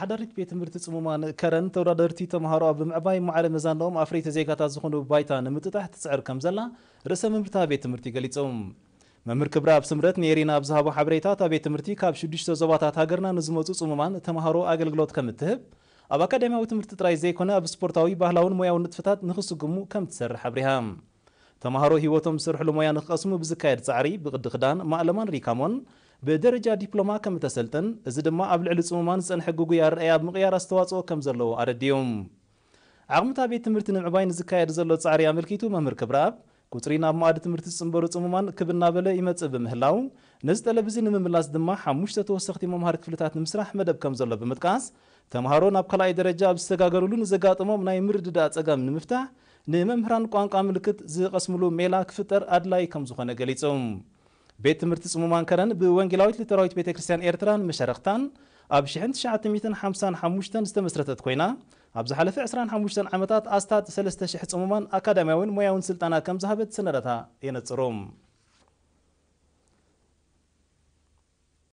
ሓዳሪት ቤት ትምህርቲ ፅሙማን ከረን ተወዳደርቲ ተምሃሮ ብምዕባይ ማዕረ መዛንኦም ኣፍረይቲ ዜጋታት ዝኾኑ ባይታ ንምጥጣሕ ትፅዕር ከም ዘላ ርእሰ መምህርታ ቤት ትምህርቲ ገሊፆም መምህር ክብራ ኣብ ስምረት ንኤሪና ኣብ ዝሃቦ ሓበሬታ እታ ቤት ትምህርቲ ካብ 6 ዞባታት ሃገርና ንዝመፁ ፅሙማን ተምሃሮ ኣገልግሎት ከም እትህብ ኣብ ኣካዳሚያዊ ትምህርቲ ጥራይ ዘይኮነ ኣብ ስፖርታዊ ባህላውን ሞያውን ንጥፈታት ንክስጉሙ ከም ትሰርሕ ኣብሪሃ ተምሃሮ ሂወቶም ዝሰርሕሉ ሞያ ንክቐስሙ ብዝካየድ ፃዕሪ ብቅዲ ክዳን ማእለማን ሪካሞን بدرجة دبلوما كم تسلطن إذا ما قبل علصومان سن حقوق يرأي أب مقيار استواصو كم زلو أرديوم عقمتا بيت تمرت نعباين زكاير زلو ጻዕሪ ኣመልኪቱ መምህር ክብራብ ቁፅሪ ናብ መኣድ ትምህርቲ ዝፅንበሩ ፅሙማን ክብ እናበለ ይመፅእ ብምህላው ነዚ ጠለብ እዚ ንምምላስ ድማ ሓሙሽተ ተወሰኽቲ መምሃሪ ክፍልታት ንምስራሕ መደብ ከም ዘሎ ብምጥቃስ ተምሃሮ ናብ ካልኣይ ደረጃ ኣብ ዝተጋገሩሉ ንዘጋጥሞም ናይ ምርድዳ ፀገም ንምፍታሕ ንመምህራን ቋንቋ ምልክት ዝቐስምሉ ሜላ ክፍጠር ኣድላይ ከም ዝኾነ ገሊፆም بيت مرتز ممان كرن بوانجلاويت لترويت بيت كريستيان ايرتران مشارقتان ابشحن تشعت ميتن حمسان حموشتن استمسرتت كوينا ابزحلف عسران حموشتن عمتات استات سلسته شحت ممان مياون سلطانا كم سنرتها ينصروم